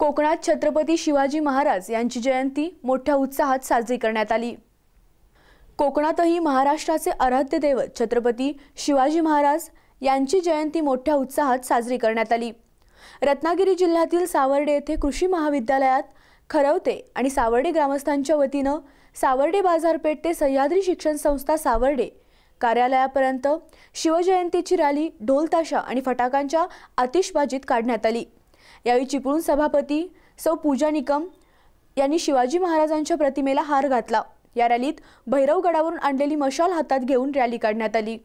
कोकणात छत्रपती शिवाजी महाराज यांची जयंती मोठ्या उत्साहात साजरी करण्यात आली कोकणातही महाराष्ट्राचे आराध्य दैवत छत्रपती शिवाजी महाराज यांची जयंती मोठ्या उत्साहात साजरी करण्यात आली रत्नागिरी जिल्ह्यातील सावर्डे येथे कृषी महाविद्यालयात खरवते आणि सावर्डे ग्रामस्थांच्या वतीनं सावर्डे बाजारपेठ ते सह्याद्री शिक्षण संस्था सावर्डे कार्यालयापर्यंत शिवजयंतीची रॅली ढोलताशा आणि फटाकांच्या आतिषबाजीत काढण्यात आली यावेळी चिपळूण सभापती सौ पूजा निकम यांनी शिवाजी महाराजांच्या प्रतिमेला हार घातला या रॅलीत भैरवगडावरून आणलेली मशाल हातात घेऊन रॅली काढण्यात आली